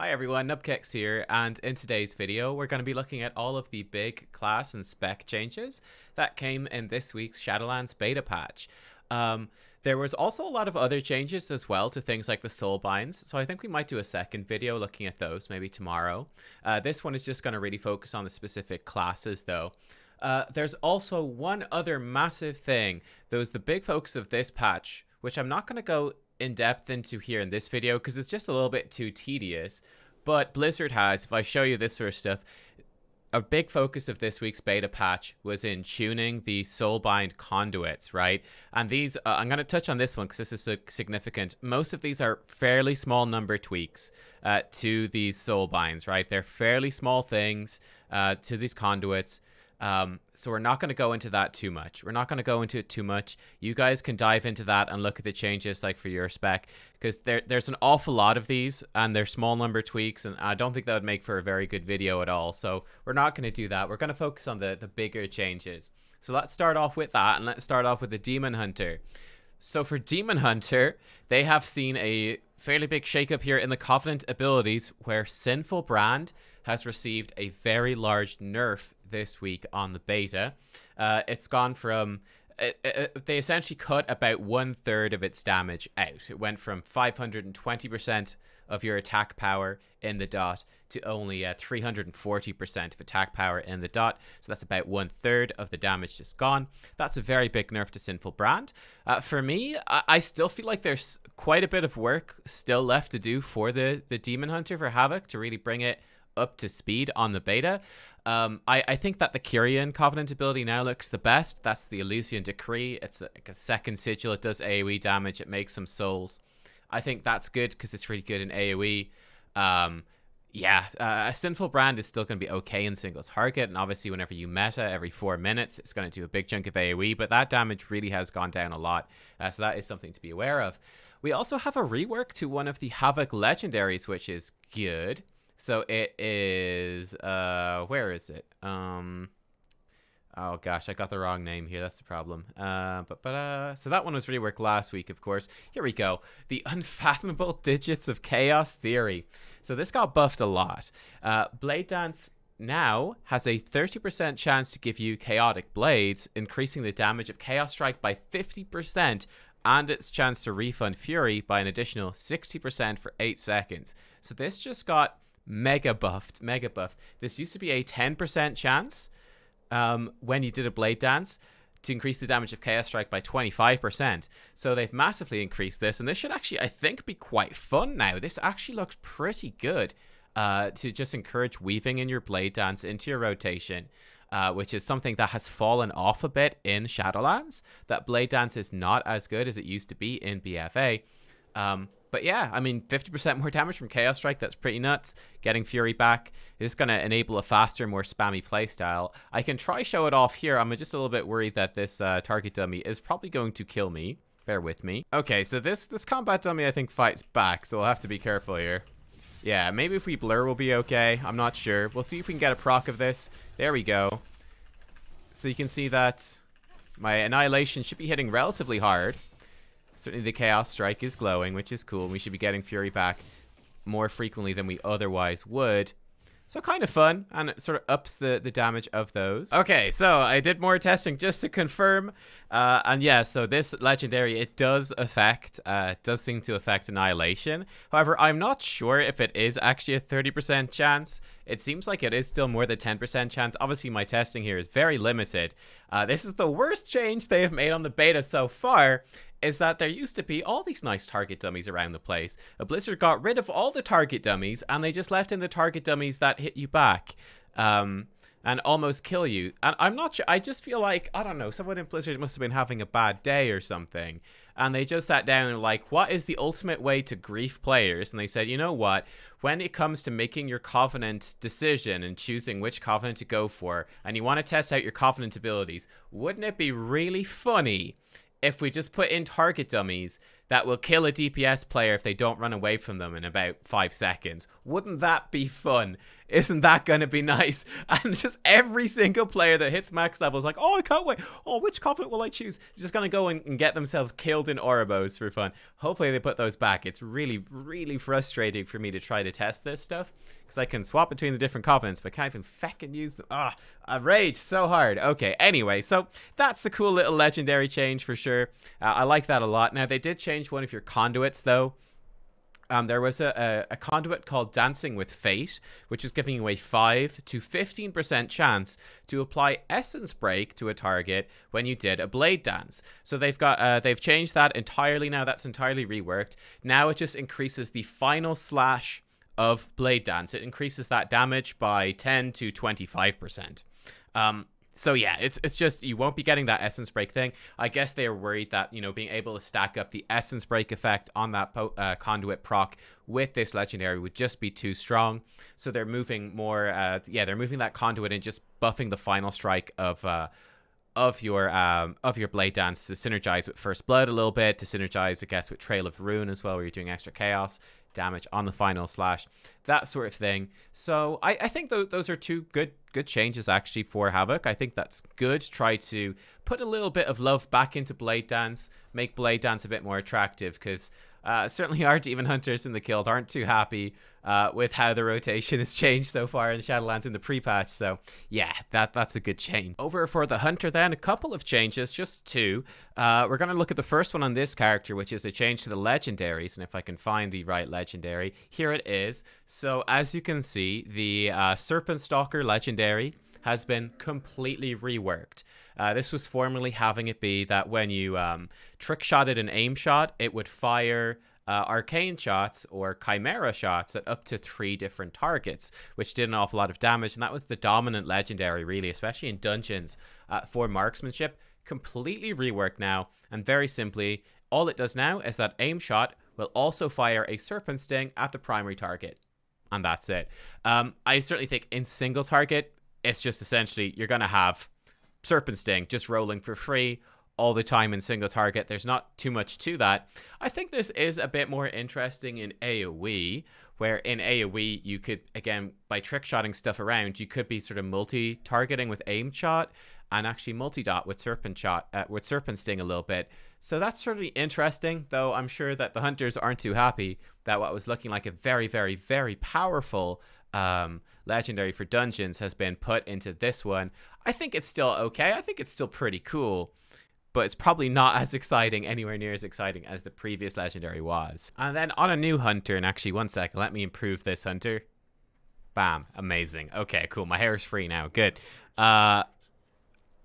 Hi everyone, Nubkex here, and in today's video we're going to be looking at all of the big class and spec changes that came in this week's Shadowlands beta patch. Um, there was also a lot of other changes as well to things like the soul binds, so I think we might do a second video looking at those, maybe tomorrow. Uh, this one is just going to really focus on the specific classes though. Uh, there's also one other massive thing that was the big focus of this patch, which I'm not going to go in depth into here in this video because it's just a little bit too tedious. But Blizzard has, if I show you this sort of stuff, a big focus of this week's beta patch was in tuning the soulbind conduits, right? And these, uh, I'm going to touch on this one because this is significant. Most of these are fairly small number tweaks uh, to these soulbinds, right? They're fairly small things uh, to these conduits um, so we're not going to go into that too much. We're not going to go into it too much. You guys can dive into that and look at the changes like for your spec because there there's an awful lot of these and they're small number tweaks and I don't think that would make for a very good video at all. So we're not going to do that. We're going to focus on the the bigger changes. So let's start off with that and let's start off with the Demon Hunter. So for Demon Hunter, they have seen a fairly big shakeup here in the Covenant abilities where Sinful Brand has received a very large nerf this week on the beta. Uh, it's gone from it, uh, it, uh, they essentially cut about one third of its damage out. It went from 520% of your attack power in the dot to only uh, 340% of attack power in the dot. So that's about one third of the damage just gone. That's a very big nerf to Sinful Brand. Uh, for me, I, I, still feel like there's quite a bit of work still left to do for the, the Demon Hunter for Havoc to really bring it up to speed on the beta. Um, I, I think that the Kyrian Covenant ability now looks the best. That's the Elysian Decree. It's a, a second sigil. It does AoE damage. It makes some souls. I think that's good because it's really good in AoE. Um, yeah, uh, a sinful brand is still going to be okay in single target, and obviously whenever you meta every four minutes, it's going to do a big chunk of AOE. But that damage really has gone down a lot, uh, so that is something to be aware of. We also have a rework to one of the Havoc legendaries, which is good. So it is uh where is it? Um Oh gosh, I got the wrong name here. That's the problem. Uh, but but uh, so that one was reworked last week, of course. Here we go. The unfathomable digits of chaos theory. So this got buffed a lot. Uh, Blade Dance now has a 30% chance to give you chaotic blades, increasing the damage of Chaos Strike by 50% and its chance to refund Fury by an additional 60% for 8 seconds. So this just got mega buffed, mega buffed. This used to be a 10% chance um, when you did a blade dance to increase the damage of Chaos Strike by 25%. So they've massively increased this, and this should actually, I think, be quite fun now. This actually looks pretty good uh, to just encourage weaving in your blade dance into your rotation. Uh, which is something that has fallen off a bit in Shadowlands. That Blade Dance is not as good as it used to be in BFA. Um, but yeah, I mean, 50% more damage from Chaos Strike, that's pretty nuts. Getting Fury back is going to enable a faster, more spammy playstyle. I can try show it off here. I'm just a little bit worried that this uh, target dummy is probably going to kill me. Bear with me. Okay, so this, this combat dummy, I think, fights back, so we'll have to be careful here. Yeah, maybe if we blur, we'll be okay. I'm not sure. We'll see if we can get a proc of this. There we go. So you can see that my Annihilation should be hitting relatively hard. Certainly the Chaos Strike is glowing, which is cool. We should be getting Fury back more frequently than we otherwise would. So kind of fun, and it sort of ups the, the damage of those. Okay, so I did more testing just to confirm. Uh, and yeah, so this legendary, it does affect, uh, does seem to affect Annihilation. However, I'm not sure if it is actually a 30% chance. It seems like it is still more than 10% chance. Obviously, my testing here is very limited. Uh, this is the worst change they have made on the beta so far is that there used to be all these nice target dummies around the place. Blizzard got rid of all the target dummies and they just left in the target dummies that hit you back um, and almost kill you. And I'm not sure, I just feel like, I don't know, someone in Blizzard must have been having a bad day or something. And they just sat down and were like, what is the ultimate way to grief players? And they said, you know what? When it comes to making your Covenant decision and choosing which Covenant to go for, and you want to test out your Covenant abilities, wouldn't it be really funny if we just put in target dummies that will kill a DPS player if they don't run away from them in about five seconds. Wouldn't that be fun? Isn't that going to be nice? And just every single player that hits max level is like, oh, I can't wait. Oh, which covenant will I choose? just going to go and get themselves killed in Oribos for fun. Hopefully they put those back. It's really, really frustrating for me to try to test this stuff because I can swap between the different covenants, but can't even fucking use them. Ah, I rage so hard. Okay, anyway, so that's a cool little legendary change for sure. Uh, I like that a lot. Now, they did change one of your conduits though. Um, there was a, a, a, conduit called Dancing with Fate, which is giving you a 5 to 15% chance to apply Essence Break to a target when you did a Blade Dance. So they've got uh, they've changed that entirely now. That's entirely reworked. Now it just increases the final slash of Blade Dance. It increases that damage by 10 to 25%. Um, so yeah, it's it's just you won't be getting that essence break thing. I guess they are worried that you know being able to stack up the essence break effect on that uh, conduit proc with this legendary would just be too strong. So they're moving more. Uh, yeah, they're moving that conduit and just buffing the final strike of. Uh, of your um, of your blade dance to synergize with first blood a little bit to synergize I guess with Trail of Ruin as well where you're doing extra chaos damage on the final slash, that sort of thing. So I, I think th- those are two good good changes actually for Havoc. I think that's good. Try to put a little bit of love back into Blade Dance, make Blade Dance a bit more attractive because uh, certainly aren't even hunters in the guild aren't too happy uh, with how the rotation has changed so far in the Shadowlands in the pre-patch. So yeah, that that's a good change. Over for the Hunter then, a couple of changes, just two. Uh, we're going to look at the first one on this character, which is a change to the legendaries. And if I can find the right legendary, here it is. So as you can see, the uh, Serpent Stalker legendary has been completely reworked. Uh, this was formerly having it be that when you um, trick shotted an aim shot, it would fire uh, arcane shots or chimera shots at up to three different targets, which did an awful lot of damage. And that was the dominant legendary, really, especially in dungeons uh, for marksmanship. Completely reworked now, and very simply, all it does now is that aim shot will also fire a serpent sting at the primary target. And that's it. Um, I certainly think in single target, it's just essentially you're going to have serpent sting just rolling for free all the time in single target. There's not too much to that. I think this is a bit more interesting in AoE, where in AoE you could again by trick stuff around, you could be sort of multi-targeting with aim shot and actually multi-dot with serpent shot uh, with serpent sting a little bit. So that's certainly interesting, though I'm sure that the hunters aren't too happy that what was looking like a very, very, very powerful um, legendary for dungeons has been put into this one. I think it's still okay. I think it's still pretty cool but it's probably not as exciting, anywhere near as exciting as the previous legendary was. And then on a new hunter, and actually one second, let me improve this hunter. Bam, amazing. Okay, cool. My hair is free now. Good. Uh,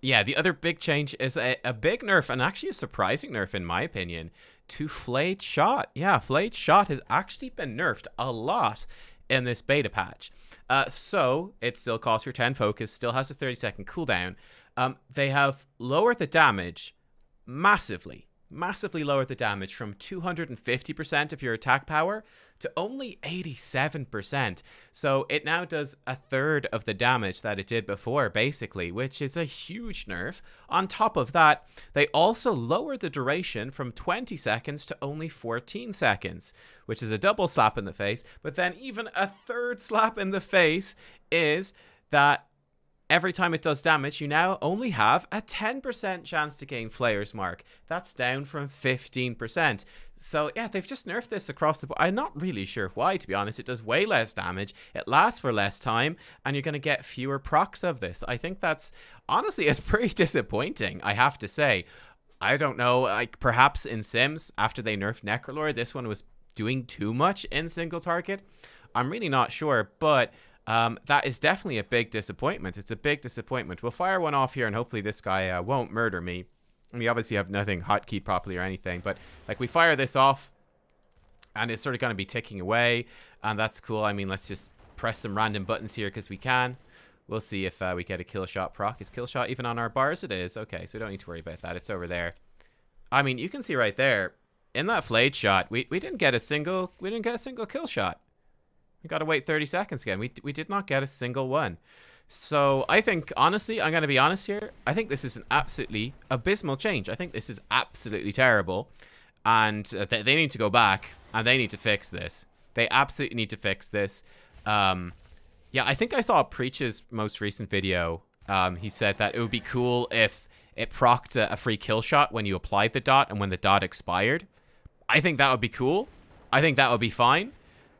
yeah, the other big change is a, a big nerf, and actually a surprising nerf in my opinion, to Flayed Shot. Yeah, Flayed Shot has actually been nerfed a lot in this beta patch. Uh, so it still costs for 10 focus, still has a 30 second cooldown, um, they have lowered the damage massively, massively lowered the damage from 250% of your attack power to only 87%. So it now does a third of the damage that it did before, basically, which is a huge nerf. On top of that, they also lower the duration from 20 seconds to only 14 seconds, which is a double slap in the face. But then, even a third slap in the face is that Every time it does damage, you now only have a 10% chance to gain Flayer's Mark. That's down from 15%. So yeah, they've just nerfed this across the board. I'm not really sure why, to be honest. It does way less damage, it lasts for less time, and you're going to get fewer procs of this. I think that's, honestly, it's pretty disappointing, I have to say. I don't know, like perhaps in Sims, after they nerfed Necrolord, this one was doing too much in single target. I'm really not sure, but um, that is definitely a big disappointment. It's a big disappointment. We'll fire one off here, and hopefully this guy uh, won't murder me. We obviously have nothing hotkeyed properly or anything, but like we fire this off, and it's sort of going to be ticking away, and um, that's cool. I mean, let's just press some random buttons here because we can. We'll see if uh, we get a kill shot proc. Is kill shot even on our bars? It is. Okay, so we don't need to worry about that. It's over there. I mean, you can see right there, in that flayed shot, we, we didn't get a single we didn't get a single kill shot. We got to wait 30 seconds again. We, we did not get a single one. So I think, honestly, I'm going to be honest here. I think this is an absolutely abysmal change. I think this is absolutely terrible. And uh, they need to go back and they need to fix this. They absolutely need to fix this. Um, yeah, I think I saw Preach's most recent video. Um, he said that it would be cool if it procced a, a free kill shot when you applied the dot and when the dot expired. I think that would be cool. I think that would be fine.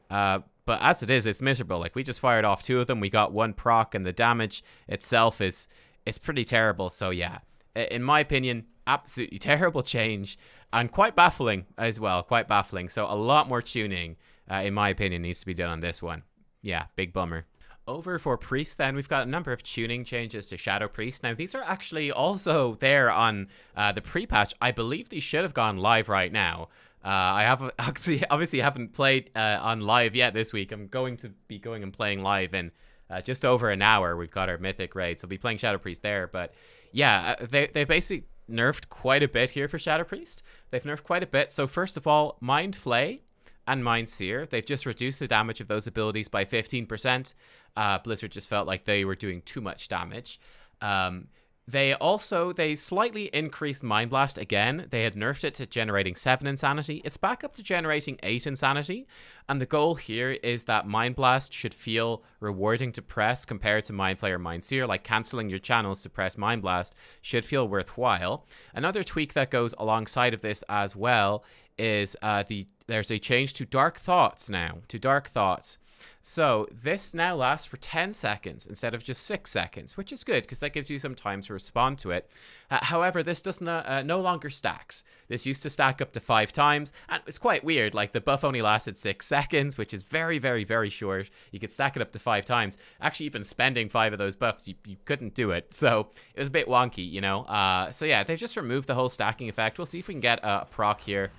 Uh, but as it is, it's miserable. Like we just fired off two of them. We got one proc, and the damage itself is it's pretty terrible. So yeah, in my opinion, absolutely terrible change and quite baffling as well. Quite baffling. So a lot more tuning, uh, in my opinion, needs to be done on this one. Yeah, big bummer over for Priest, then we've got a number of tuning changes to Shadow Priest. Now, these are actually also there on uh, the pre patch. I believe these should have gone live right now. Uh, I have actually obviously haven't played uh, on live yet this week. I'm going to be going and playing live in uh, just over an hour. We've got our mythic raid, so I'll be playing Shadow Priest there. But yeah, uh, they they basically nerfed quite a bit here for Shadow Priest. They've nerfed quite a bit. So first of all, Mind Flay and Mind Seer, they've just reduced the damage of those abilities by 15%. Uh, Blizzard just felt like they were doing too much damage. Um, they also they slightly increased Mind Blast again. They had nerfed it to generating seven insanity. It's back up to generating eight insanity, and the goal here is that Mind Blast should feel rewarding to press compared to Mind Flayer, Mind Seer. Like canceling your channels to press Mind Blast should feel worthwhile. Another tweak that goes alongside of this as well is uh, the there's a change to Dark Thoughts now to Dark Thoughts so this now lasts for 10 seconds instead of just 6 seconds, which is good because that gives you some time to respond to it. Uh, however, this does not, uh, no longer stacks. This used to stack up to 5 times, and it's quite weird. Like the buff only lasted 6 seconds, which is very, very, very short. You could stack it up to 5 times. Actually, even spending 5 of those buffs, you, you couldn't do it. So it was a bit wonky, you know? Uh, so yeah, they've just removed the whole stacking effect. We'll see if we can get a proc here.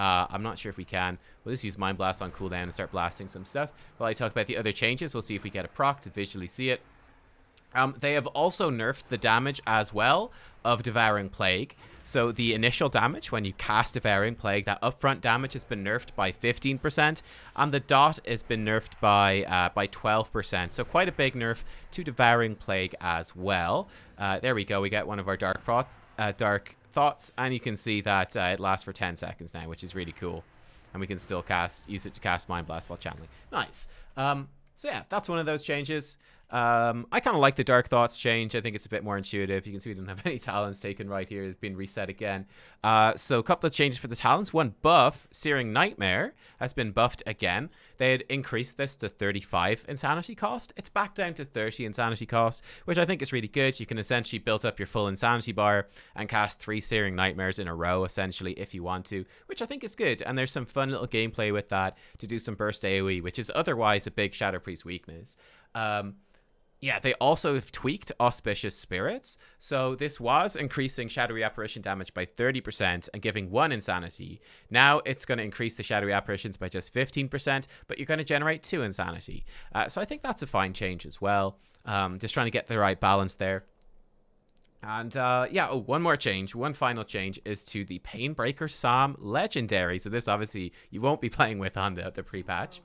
Uh, I'm not sure if we can. We'll just use Mind Blast on cooldown and start blasting some stuff. While I talk about the other changes, we'll see if we get a proc to visually see it. Um, they have also nerfed the damage as well of Devouring Plague. So the initial damage when you cast Devouring Plague, that upfront damage has been nerfed by 15%, and the dot has been nerfed by uh, by 12%. So quite a big nerf to Devouring Plague as well. Uh, there we go. We get one of our Dark Proc, uh, Dark thoughts, and you can see that uh, it lasts for 10 seconds now, which is really cool. And we can still cast use it to cast Mind Blast while channeling. Nice. Um, so yeah, that's one of those changes. Um, I kind of like the Dark Thoughts change. I think it's a bit more intuitive. You can see we didn't have any talents taken right here. It's been reset again. Uh, so a couple of changes for the talents. One buff, Searing Nightmare, has been buffed again. They had increased this to 35 insanity cost. It's back down to 30 insanity cost, which I think is really good. You can essentially build up your full insanity bar and cast three Searing Nightmares in a row, essentially, if you want to, which I think is good. And there's some fun little gameplay with that to do some burst AoE, which is otherwise a big Shadow Priest weakness. Um, yeah, they also have tweaked Auspicious Spirits. So this was increasing Shadowy Apparition damage by 30% and giving 1 Insanity. Now it's going to increase the Shadowy Apparitions by just 15%, but you're going to generate 2 Insanity. Uh, so I think that's a fine change as well. Um, just trying to get the right balance there. And uh, yeah, oh, one more change, one final change is to the Painbreaker Psalm Legendary. So this obviously you won't be playing with on the, the pre-patch.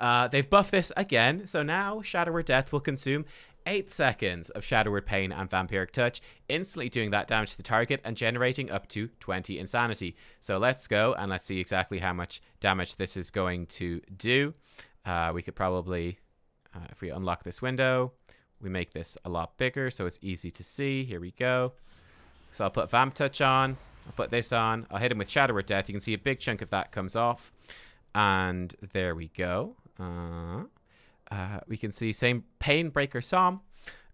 Uh, they've buffed this again, so now Shadower Death will consume 8 seconds of Shadowward Pain and Vampiric Touch, instantly doing that damage to the target and generating up to 20 Insanity. So let's go and let's see exactly how much damage this is going to do. Uh, we could probably, uh, if we unlock this window, we make this a lot bigger so it's easy to see. Here we go. So I'll put Vamp Touch on. I'll put this on. I'll hit him with Shadowward Death. You can see a big chunk of that comes off. And there we go. Uh, uh, we can see same Painbreaker Psalm.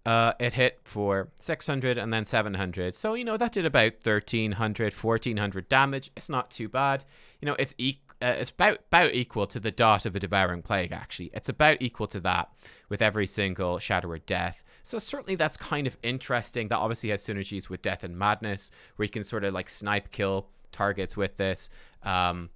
Uh, it hit for 600 and then 700. So, you know, that did about 1300, 1400 damage. It's not too bad. You know, it's e uh, it's about, about equal to the dart of a devouring plague, actually. It's about equal to that with every single Shadower death. So certainly that's kind of interesting. That obviously has synergies with Death and Madness, where you can sort of like snipe kill targets with this. Um,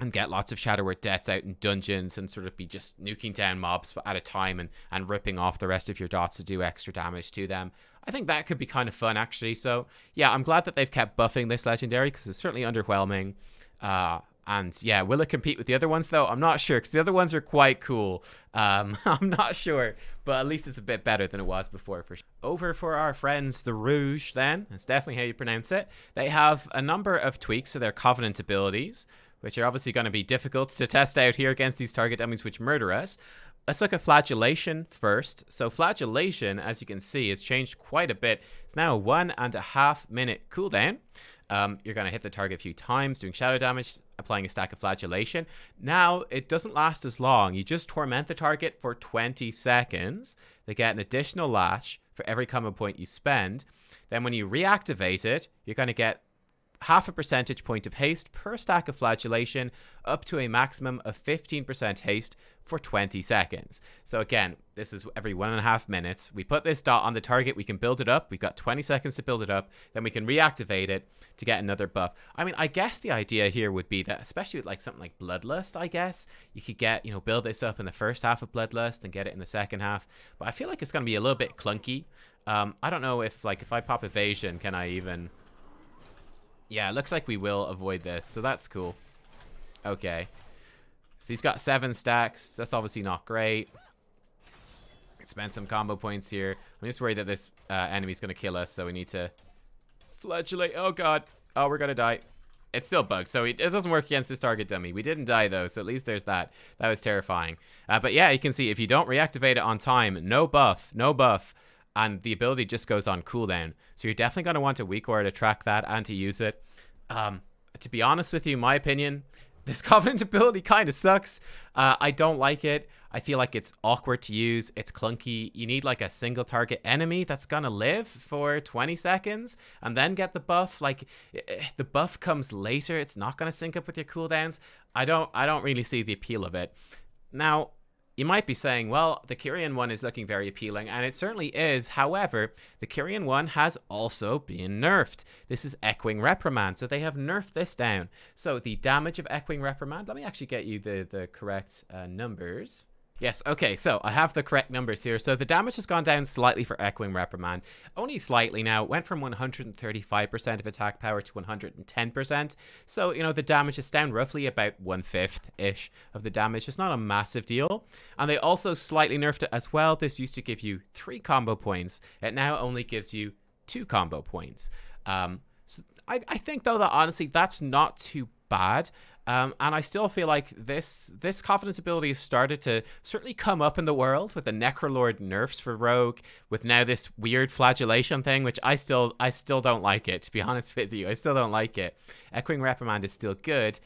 and get lots of Shadowward debts out in dungeons and sort of be just nuking down mobs at a time and, and ripping off the rest of your dots to do extra damage to them. I think that could be kind of fun, actually. So, yeah, I'm glad that they've kept buffing this legendary because it's certainly underwhelming. Uh, and yeah, will it compete with the other ones, though? I'm not sure because the other ones are quite cool. Um, I'm not sure, but at least it's a bit better than it was before for sure. Over for our friends, the Rouge, then. That's definitely how you pronounce it. They have a number of tweaks to their Covenant abilities which are obviously going to be difficult to test out here against these target dummies which murder us. Let's look at flagellation first. So flagellation, as you can see, has changed quite a bit. It's now a one and a half minute cooldown. Um, you're going to hit the target a few times, doing shadow damage, applying a stack of flagellation. Now, it doesn't last as long. You just torment the target for 20 seconds. They get an additional lash for every common point you spend. Then when you reactivate it, you're going to get half a percentage point of haste per stack of flagellation up to a maximum of 15% haste for 20 seconds. So again, this is every one and a half minutes. We put this dot on the target, we can build it up. We've got 20 seconds to build it up. Then we can reactivate it to get another buff. I mean, I guess the idea here would be that, especially with like something like Bloodlust, I guess, you could get, you know, build this up in the first half of Bloodlust and get it in the second half. But I feel like it's going to be a little bit clunky. Um, I don't know if like if I pop evasion, can I even yeah, it looks like we will avoid this, so that's cool. Okay. So he's got seven stacks. That's obviously not great. Spend some combo points here. I'm just worried that this uh, enemy's going to kill us, so we need to flagellate. Oh, God. Oh, we're going to die. It's still bugged, so it, doesn't work against this target dummy. We didn't die, though, so at least there's that. That was terrifying. Uh, but yeah, you can see if you don't reactivate it on time, no buff, no buff and the ability just goes on cooldown. So you're definitely going to want a weak aura to track that and to use it. Um, to be honest with you, my opinion, this Covenant ability kind of sucks. Uh, I don't like it. I feel like it's awkward to use. It's clunky. You need like a single target enemy that's going to live for 20 seconds and then get the buff. Like eh, eh, the buff comes later. It's not going to sync up with your cooldowns. I don't I don't really see the appeal of it. Now, you might be saying, well, the Kyrian one is looking very appealing, and it certainly is. However, the Kyrian one has also been nerfed. This is Echoing Reprimand, so they have nerfed this down. So the damage of Echoing Reprimand, let me actually get you the, the correct uh, numbers. Yes, okay, so I have the correct numbers here. So the damage has gone down slightly for Echoing Reprimand. Only slightly now. It went from 135% of attack power to 110%. So, you know, the damage is down roughly about one-fifth-ish of the damage. It's not a massive deal. And they also slightly nerfed it as well. This used to give you three combo points. It now only gives you two combo points. Um, so I, I think, though, that honestly, that's not too bad. Um, and I still feel like this this confidence ability has started to certainly come up in the world with the Necrolord nerfs for Rogue, with now this weird flagellation thing, which I still I still don't like it. To be honest with you, I still don't like it. Echoing reprimand is still good,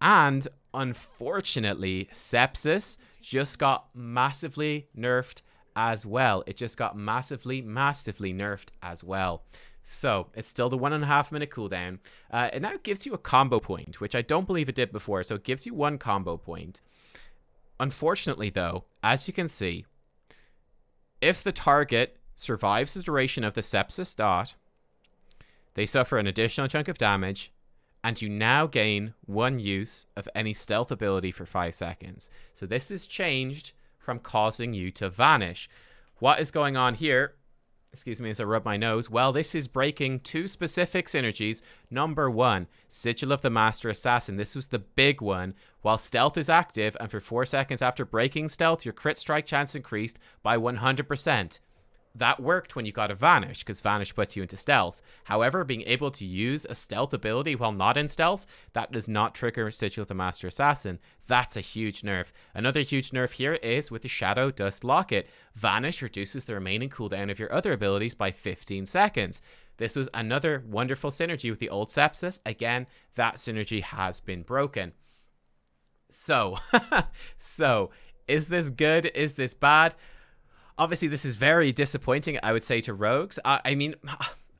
and unfortunately, sepsis just got massively nerfed as well. It just got massively massively nerfed as well. So it's still the one and a half minute cooldown. Uh, it now gives you a combo point, which I don't believe it did before. So it gives you one combo point. Unfortunately, though, as you can see, if the target survives the duration of the sepsis dot, they suffer an additional chunk of damage, and you now gain one use of any stealth ability for five seconds. So this is changed from causing you to vanish. What is going on here excuse me as I rub my nose. Well, this is breaking two specific synergies. Number one, Sigil of the Master Assassin. This was the big one. While stealth is active, and for four seconds after breaking stealth, your crit strike chance increased by 100% that worked when you got a Vanish, because Vanish puts you into stealth. However, being able to use a stealth ability while not in stealth, that does not trigger Sigil the Master Assassin. That's a huge nerf. Another huge nerf here is with the Shadow Dust Locket. Vanish reduces the remaining cooldown of your other abilities by 15 seconds. This was another wonderful synergy with the old Sepsis. Again, that synergy has been broken. So, so, is this good? Is this bad? obviously this is very disappointing, I would say, to Rogues. I, I mean,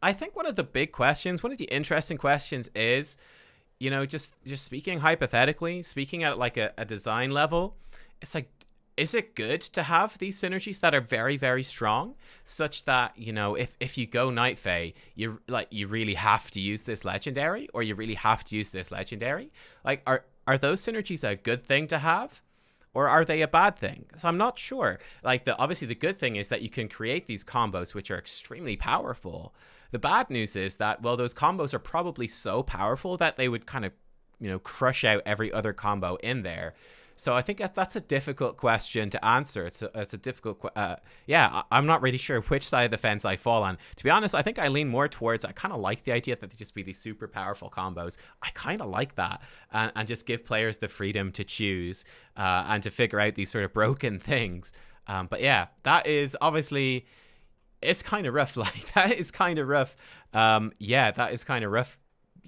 I think one of the big questions, one of the interesting questions is, you know, just just speaking hypothetically, speaking at like a, a design level, it's like is it good to have these synergies that are very very strong such that you know if if you go night fay you like you really have to use this legendary or you really have to use this legendary like are are those synergies a good thing to have or are they a bad thing? So I'm not sure. Like the obviously the good thing is that you can create these combos which are extremely powerful. The bad news is that well those combos are probably so powerful that they would kind of you know crush out every other combo in there so I think that that's a difficult question to answer. It's a, it's a difficult, uh, yeah. I'm not really sure which side of the fence I fall on. To be honest, I think I lean more towards. I kind of like the idea that they just be these super powerful combos. I kind of like that, and, and, just give players the freedom to choose uh, and to figure out these sort of broken things. Um, but yeah, that is obviously it's kind of rough. Like that is kind of rough. Um, yeah, that is kind of rough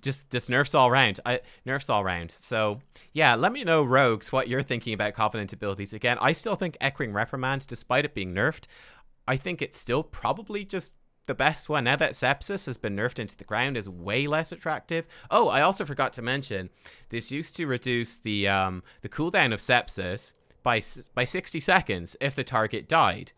just just nerfs all round. I, nerfs all round. So yeah, let me know, rogues, what you're thinking about Covenant abilities. Again, I still think Echoing Reprimand, despite it being nerfed, I think it's still probably just the best one now that sepsis has been nerfed into the ground is way less attractive oh i also forgot to mention this used to reduce the um the cooldown of sepsis by by 60 seconds if the target died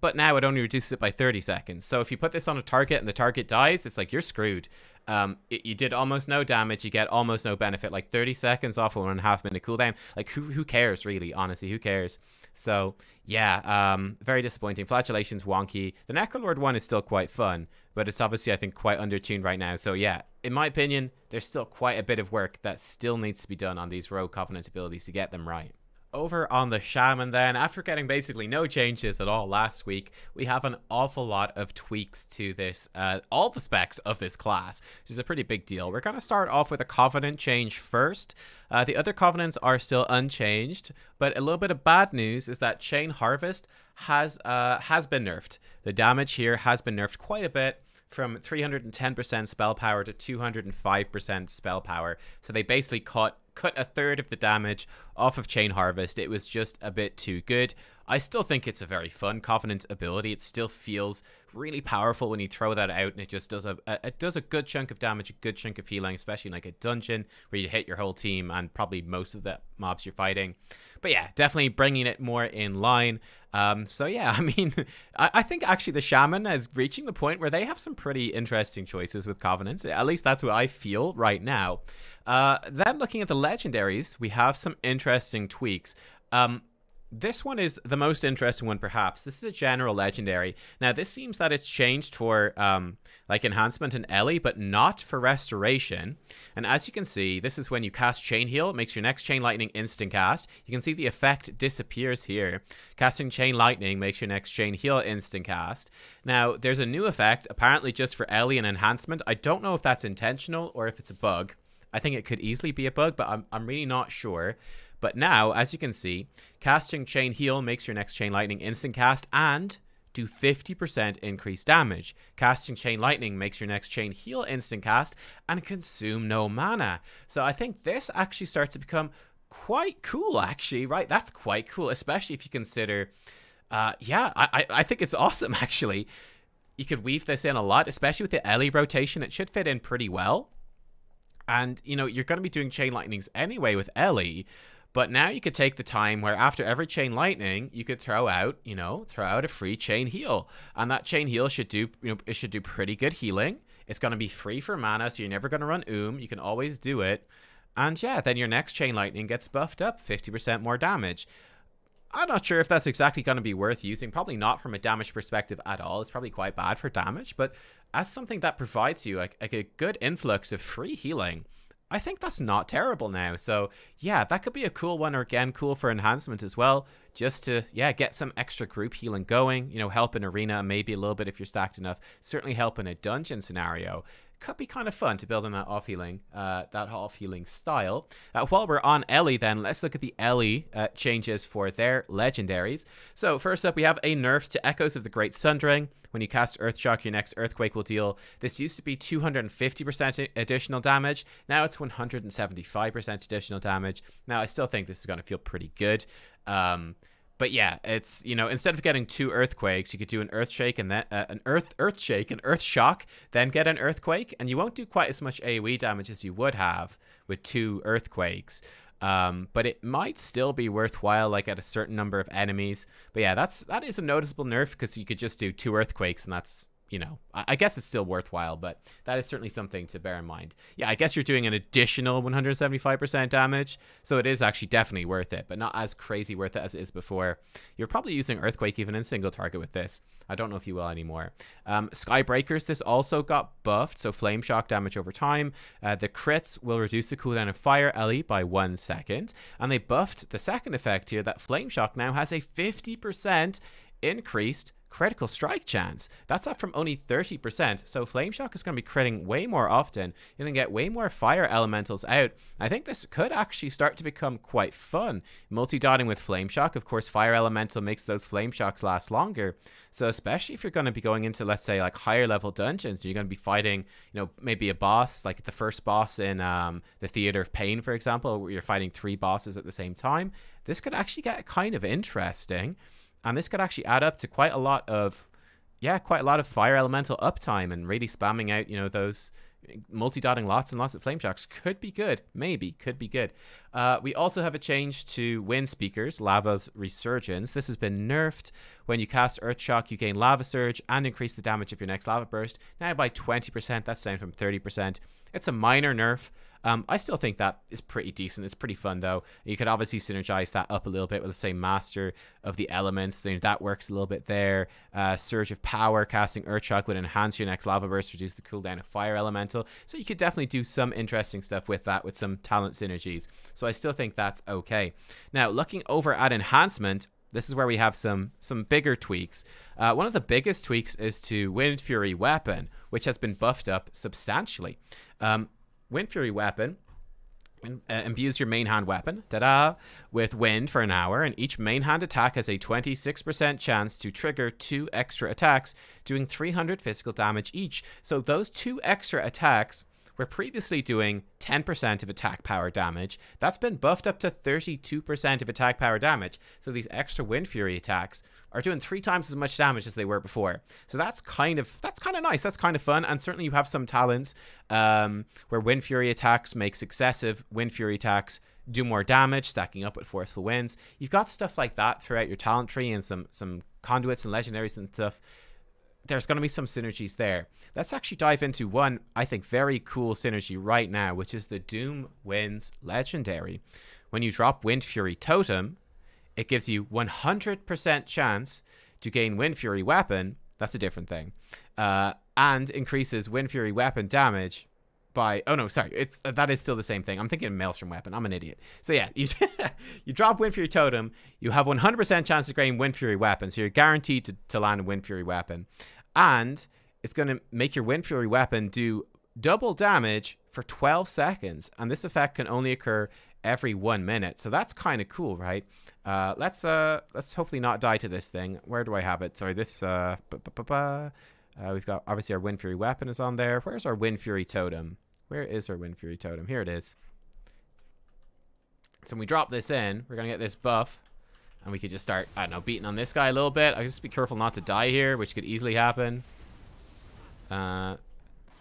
but now it only reduces it by 30 seconds. So if you put this on a target and the target dies, it's like you're screwed. Um, it, you did almost no damage. You get almost no benefit. Like 30 seconds off one and a half minute cooldown. Like who who cares really? Honestly, who cares? So yeah, um, very disappointing. Flatulation's wonky. The Necrolord one is still quite fun, but it's obviously I think quite undertuned right now. So yeah, in my opinion, there's still quite a bit of work that still needs to be done on these Rogue Covenant abilities to get them right. Over on the Shaman then, after getting basically no changes at all last week, we have an awful lot of tweaks to this, uh, all the specs of this class, which is a pretty big deal. We're going to start off with a Covenant change first. Uh, the other Covenants are still unchanged, but a little bit of bad news is that Chain Harvest has, uh, has been nerfed. The damage here has been nerfed quite a bit from 310% spell power to 205% spell power. So they basically cut cut a third of the damage off of Chain Harvest. It was just a bit too good. I still think it's a very fun covenant ability. It still feels really powerful when you throw that out, and it just does a, a it does a good chunk of damage, a good chunk of healing, especially in like a dungeon where you hit your whole team and probably most of the mobs you're fighting. But yeah, definitely bringing it more in line. Um, so yeah, I mean, I, I, think actually the shaman is reaching the point where they have some pretty interesting choices with covenants. At least that's what I feel right now. Uh, then looking at the legendaries, we have some interesting tweaks. Um, this one is the most interesting one, perhaps. This is a general legendary. Now, this seems that it's changed for um, like enhancement and Ellie, but not for restoration. And as you can see, this is when you cast Chain Heal. It makes your next Chain Lightning instant cast. You can see the effect disappears here. Casting Chain Lightning makes your next Chain Heal instant cast. Now, there's a new effect, apparently just for Ellie and enhancement. I don't know if that's intentional or if it's a bug. I think it could easily be a bug, but I'm, I'm really not sure. But now, as you can see, casting Chain Heal makes your next Chain Lightning instant cast and do 50% increased damage. Casting Chain Lightning makes your next Chain Heal instant cast and consume no mana. So I think this actually starts to become quite cool, actually, right? That's quite cool, especially if you consider. Uh, yeah, I, I think it's awesome, actually. You could weave this in a lot, especially with the Ellie rotation. It should fit in pretty well. And, you know, you're going to be doing Chain Lightnings anyway with Ellie. But now you could take the time where after every chain lightning, you could throw out, you know, throw out a free chain heal, and that chain heal should do, you know, it should do pretty good healing. It's going to be free for mana, so you're never going to run Oom. You can always do it. And yeah, then your next Chain Lightning gets buffed up 50% more damage. I'm not sure if that's exactly going to be worth using. Probably not from a damage perspective at all. It's probably quite bad for damage, but as something that provides you like, like a good influx of free healing, I think that's not terrible now. So yeah, that could be a cool one, or again, cool for enhancement as well, just to yeah get some extra group healing going. You know, help an arena, maybe a little bit if you're stacked enough. Certainly help in a dungeon scenario could be kind of fun to build on that off healing, uh, that off healing style. Uh, while we're on Ellie, then let's look at the Ellie uh, changes for their legendaries. So first up, we have a nerf to Echoes of the Great Sundering. When you cast Earth Shock, your next Earthquake will deal. This used to be 250% additional damage. Now it's 175% additional damage. Now I still think this is going to feel pretty good. Um, but yeah, it's you know instead of getting two earthquakes, you could do an earthshake and then uh, an earth earthshake, an earth shock, then get an earthquake, and you won't do quite as much AOE damage as you would have with two earthquakes. Um, but it might still be worthwhile, like at a certain number of enemies. But yeah, that's that is a noticeable nerf because you could just do two earthquakes, and that's you know, I, I guess it's still worthwhile, but that is certainly something to bear in mind. Yeah, I guess you're doing an additional 175% damage, so it is actually definitely worth it, but not as crazy worth it as it is before. You're probably using Earthquake even in single target with this. I don't know if you will anymore. Um, Skybreakers, this also got buffed, so flame shock damage over time. Uh, the crits will reduce the cooldown of Fire Ellie by one second, and they buffed the second effect here that flame shock now has a 50% increased critical strike chance. That's up from only 30%, so Flame Shock is going to be critting way more often. You are going to get way more fire elementals out. I think this could actually start to become quite fun. Multi-dotting with Flame Shock, of course, fire elemental makes those Flame Shocks last longer. So especially if you're going to be going into, let's say, like higher level dungeons, you're going to be fighting, you know, maybe a boss, like the first boss in um, the Theater of Pain, for example, where you're fighting three bosses at the same time. This could actually get kind of interesting. And this could actually add up to quite a lot of, yeah, quite a lot of fire elemental uptime and really spamming out, you know, those multi-dotting lots and lots of flame jacks could be good maybe could be good uh, we also have a change to wind speakers lava's resurgence this has been nerfed when you cast earth shock you gain lava surge and increase the damage of your next lava burst now by 20% that's down from 30% it's a minor nerf um, I still think that is pretty decent. It's pretty fun though. You could obviously synergize that up a little bit with, the same Master of the Elements. Then that works a little bit there. Uh, Surge of Power, casting shock would enhance your next Lava Burst, reduce the cooldown of Fire Elemental. So you could definitely do some interesting stuff with that, with some talent synergies. So I still think that's okay. Now, looking over at enhancement, this is where we have some some bigger tweaks. Uh, one of the biggest tweaks is to Wind Fury Weapon, which has been buffed up substantially. Um, Wind Fury weapon uh, imbues your main hand weapon, ta-da, with wind for an hour, and each main hand attack has a 26% chance to trigger two extra attacks, doing 300 physical damage each. So those two extra attacks were previously doing 10% of attack power damage. That's been buffed up to 32% of attack power damage. So these extra Wind Fury attacks are doing three times as much damage as they were before. So that's kind of that's kind of nice. That's kind of fun. And certainly you have some talents um, where Wind Fury attacks make successive Wind Fury attacks do more damage, stacking up with forceful winds. You've got stuff like that throughout your talent tree and some some conduits and legendaries and stuff there's going to be some synergies there. Let's actually dive into one, I think, very cool synergy right now, which is the Doom Winds Legendary. When you drop Wind Fury Totem, it gives you 100% chance to gain Wind Fury Weapon. That's a different thing. Uh, and increases Wind Fury Weapon damage by oh no sorry it's uh, that is still the same thing i'm thinking maelstrom weapon i'm an idiot so yeah you you drop wind fury totem you have 100% chance of getting wind fury weapon so you're guaranteed to, to land a wind fury weapon and it's going to make your wind fury weapon do double damage for 12 seconds and this effect can only occur every one minute so that's kind of cool right uh, let's uh let's hopefully not die to this thing where do i have it sorry this uh, uh we've got obviously our wind fury weapon is on there where's our wind fury totem where is our Wind Fury Totem? Here it is. So when we drop this in, we're going to get this buff. And we could just start, I don't know, beating on this guy a little bit. I'll just be careful not to die here, which could easily happen. Uh,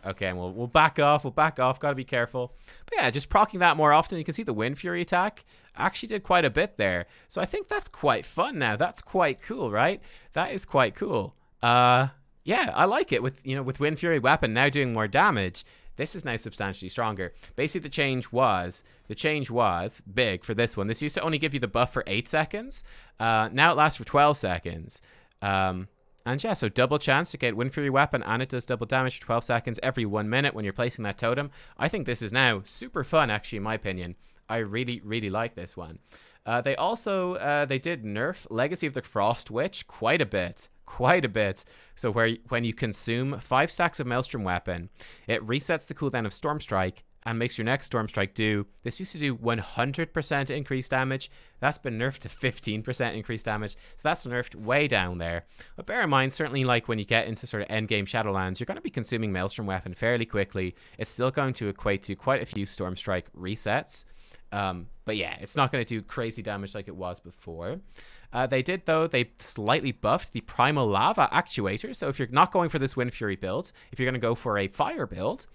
okay, and we'll, we'll back off. We'll back off. Got to be careful. But yeah, just proccing that more often. You can see the Wind Fury attack actually did quite a bit there. So I think that's quite fun now. That's quite cool, right? That is quite cool. Uh, yeah, I like it with, you know, with Wind Fury weapon now doing more damage. This is now substantially stronger. Basically, the change was the change was big for this one. This used to only give you the buff for eight seconds. Uh, now it lasts for 12 seconds. Um, and yeah, so double chance to get Wind your weapon, and it does double damage for 12 seconds every one minute when you're placing that totem. I think this is now super fun, actually, in my opinion. I really, really like this one. Uh, they also uh, they did nerf Legacy of the Frost Witch quite a bit quite a bit. So where when you consume five stacks of Maelstrom Weapon, it resets the cooldown of Storm Strike and makes your next Storm Strike do. This used to do 100% increased damage. That's been nerfed to 15% increased damage. So that's nerfed way down there. But bear in mind, certainly like when you get into sort of endgame Shadowlands, you're going to be consuming Maelstrom Weapon fairly quickly. It's still going to equate to quite a few Storm Strike resets. Um, but yeah, it's not going to do crazy damage like it was before. Uh, they did, though, they slightly buffed the Primal Lava Actuator. So if you're not going for this Wind Fury build, if you're going to go for a Fire build,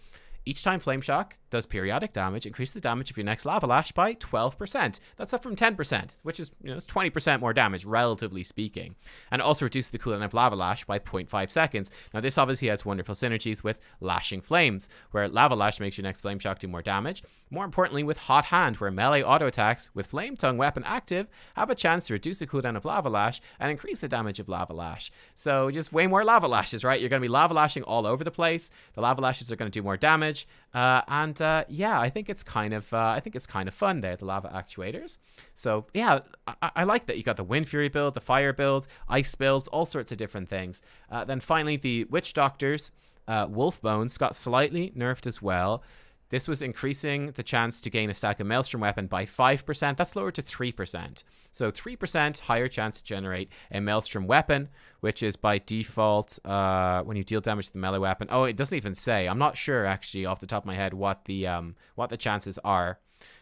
each time Flame Shock, does periodic damage, increase the damage of your next lava lash by 12%. That's up from 10%, which is you know, 20% more damage, relatively speaking. And also reduces the cooldown of lava lash by 0.5 seconds. Now, this obviously has wonderful synergies with lashing flames, where lava lash makes your next flame shock do more damage. More importantly, with hot hand, where melee auto attacks with flame tongue weapon active have a chance to reduce the cooldown of lava lash and increase the damage of lava lash. So just way more lava lashes, right? You're going to be lava lashing all over the place. The lava lashes are going to do more damage, uh, and uh, yeah, I think it's kind of uh, I think it's kind of fun there the lava actuators. So yeah, I-, I, like that you got the wind fury build, the fire build, ice builds, all sorts of different things. Uh, then finally the witch doctors, uh, wolf bones got slightly nerfed as well. This was increasing the chance to gain a stack of Maelstrom weapon by 5%. That's lower to 3%. So 3% higher chance to generate a Maelstrom weapon, which is by default uh, when you deal damage to the melee weapon. Oh, it doesn't even say. I'm not sure actually off the top of my head what the um, what the chances are.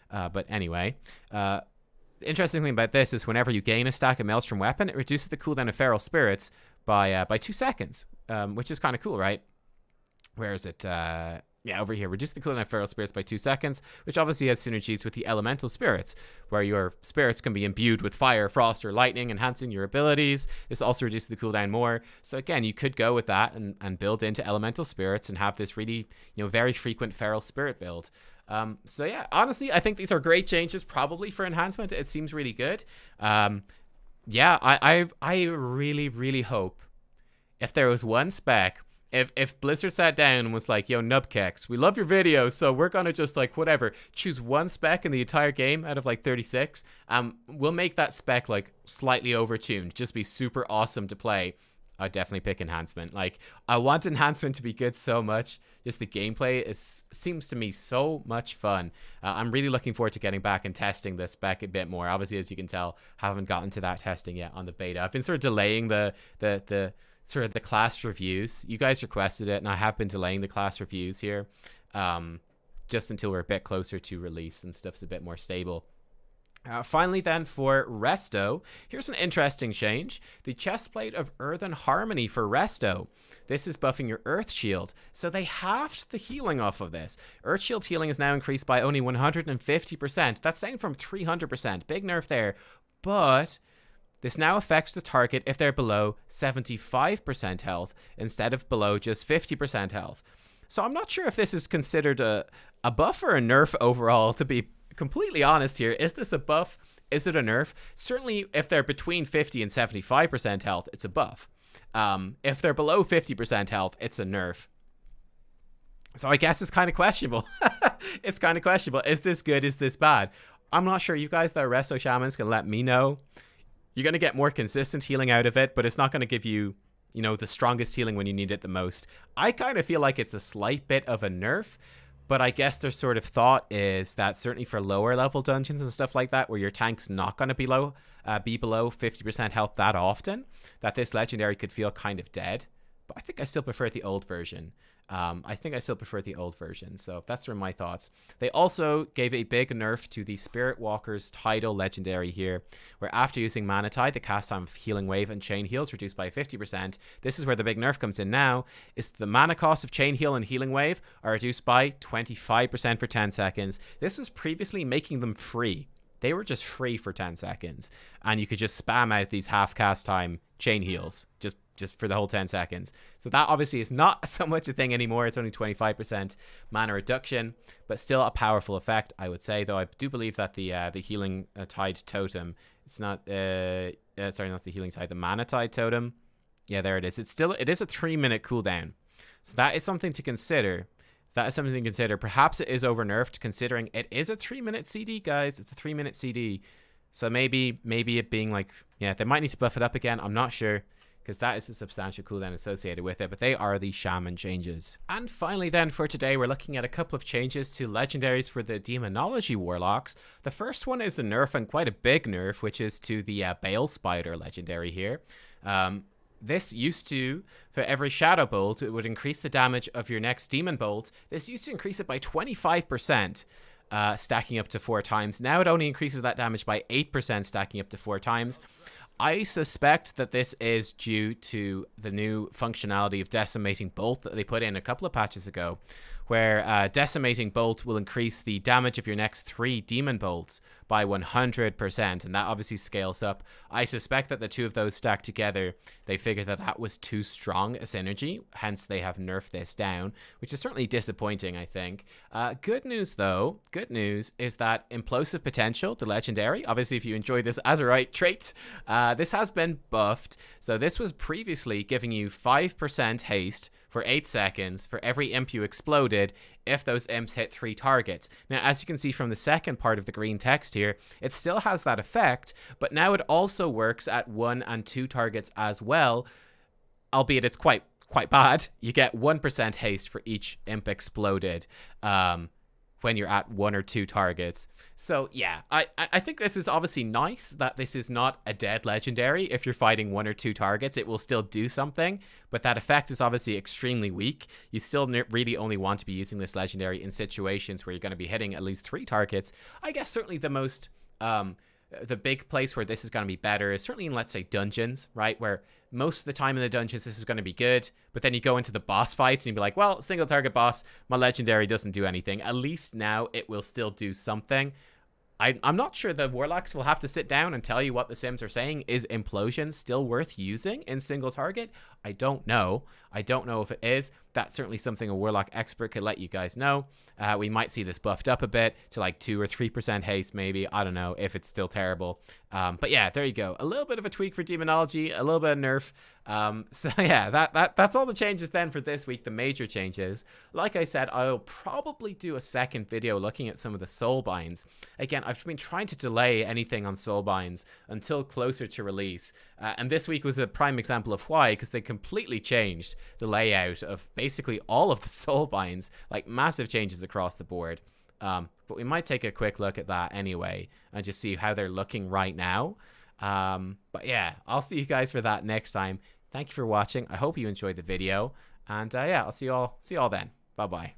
Uh, but anyway, uh, the interesting thing about this is whenever you gain a stack of Maelstrom weapon, it reduces the cooldown of Feral Spirits by uh, by two seconds, um, which is kind of cool, right? Where is it? Uh, yeah, over here, reduce the cooldown of feral spirits by two seconds, which obviously has synergies with the elemental spirits, where your spirits can be imbued with fire, frost, or lightning, enhancing your abilities. This also reduces the cooldown more. So again, you could go with that and, and build into elemental spirits and have this really, you know, very frequent feral spirit build. Um, so yeah, honestly, I think these are great changes probably for enhancement. It seems really good. Um, yeah, I, I, I really, really hope if there was one spec if if Blizzard sat down and was like, "Yo, Nubcakes, we love your video, so we're gonna just like whatever choose one spec in the entire game out of like 36. Um, we'll make that spec like slightly overtuned, just be super awesome to play." I definitely pick enhancement. Like I want enhancement to be good so much. Just the gameplay is seems to me so much fun. Uh, I'm really looking forward to getting back and testing this back a bit more. Obviously, as you can tell, haven't gotten to that testing yet on the beta. I've been sort of delaying the the the sort of the class reviews. You guys requested it, and I have been delaying the class reviews here, um, just until we're a bit closer to release and stuff's a bit more stable. Uh, finally, then, for Resto, here's an interesting change the chestplate of Earthen Harmony for Resto. This is buffing your Earth Shield, so they halved the healing off of this. Earth Shield healing is now increased by only 150%. That's down from 300%. Big nerf there, but this now affects the target if they're below 75% health instead of below just 50% health. So I'm not sure if this is considered a, a buff or a nerf overall, to be completely honest here. Is this a buff? Is it a nerf? Certainly, if they're between 50 and 75% health, it's a buff. Um, if they're below 50% health, it's a nerf. So I guess it's kind of questionable. it's kind of questionable. Is this good? Is this bad? I'm not sure. You guys that are Resto Shamans can let me know you're going to get more consistent healing out of it, but it's not going to give you, you know, the strongest healing when you need it the most. I kind of feel like it's a slight bit of a nerf, but I guess their sort of thought is that certainly for lower level dungeons and stuff like that, where your tank's not going to be low, uh, be below 50% health that often, that this legendary could feel kind of dead. But I think I still prefer the old version. Um, I think I still prefer the old version. So that's from my thoughts. They also gave a big nerf to the Spirit Walker's title legendary here, where after using Manatide, the cast time of Healing Wave and Chain Heals reduced by 50%. This is where the big nerf comes in now, is the mana cost of Chain Heal and Healing Wave are reduced by 25% for 10 seconds. This was previously making them free. They were just free for 10 seconds, and you could just spam out these half cast time chain heals just just for the whole 10 seconds. So that obviously is not so much a thing anymore. It's only 25% mana reduction, but still a powerful effect, I would say. Though I do believe that the uh, the healing uh, tide totem, it's not uh, uh, sorry, not the healing tide, the mana tide totem. Yeah, there it is. It's still it is a three minute cooldown, so that is something to consider. That is something to consider. Perhaps it is over nerfed, considering it is a three minute CD, guys. It's a three minute CD. So maybe maybe it being like, yeah, they might need to buff it up again. I'm not sure because that is the substantial cooldown associated with it, but they are the shaman changes. And finally then for today, we're looking at a couple of changes to legendaries for the demonology warlocks. The first one is a nerf and quite a big nerf, which is to the uh, Bale Spider legendary here. Um, this used to, for every Shadow Bolt, it would increase the damage of your next Demon Bolt. This used to increase it by 25% uh, stacking up to four times. Now it only increases that damage by 8% stacking up to four times. I suspect that this is due to the new functionality of Decimating Bolt that they put in a couple of patches ago, where uh, Decimating Bolt will increase the damage of your next three Demon Bolts by 100%, and that obviously scales up. I suspect that the two of those stacked together, they figured that that was too strong a synergy, hence they have nerfed this down, which is certainly disappointing, I think. Uh, good news, though, good news is that Implosive Potential, the Legendary, obviously if you enjoyed this Azurite trait, uh, this has been buffed. So this was previously giving you 5% haste for 8 seconds for every imp you exploded if those imps hit 3 targets. Now, as you can see from the second part of the green text here, it still has that effect, but now it also works at one and two targets as well, albeit it's quite quite bad. You get 1% haste for each imp exploded. Um, when you're at one or two targets. So yeah, I, I think this is obviously nice that this is not a dead legendary. If you're fighting one or two targets, it will still do something, but that effect is obviously extremely weak. You still really only want to be using this legendary in situations where you're going to be hitting at least three targets. I guess certainly the most um, the big place where this is going to be better is certainly in let's say dungeons right where most of the time in the dungeons this is going to be good but then you go into the boss fights and you would be like well single target boss my legendary doesn't do anything at least now it will still do something I, i'm not sure the warlocks will have to sit down and tell you what the sims are saying is implosion still worth using in single target I don't know. I don't know if it is. That's certainly something a Warlock expert could let you guys know. Uh, we might see this buffed up a bit to like 2 or 3% haste, maybe. I don't know if it's still terrible. Um, but yeah, there you go. A little bit of a tweak for Demonology, a little bit of nerf. Um, so yeah, that, that that's all the changes then for this week, the major changes. Like I said, I'll probably do a second video looking at some of the soul binds. Again, I've been trying to delay anything on soul binds until closer to release. Uh, and this week was a prime example of why, because they can completely changed the layout of basically all of the soul binds, like massive changes across the board. Um, but we might take a quick look at that anyway and just see how they're looking right now. Um, but yeah, I'll see you guys for that next time. Thank you for watching. I hope you enjoyed the video. And uh, yeah, I'll see you all see you all then. Bye bye.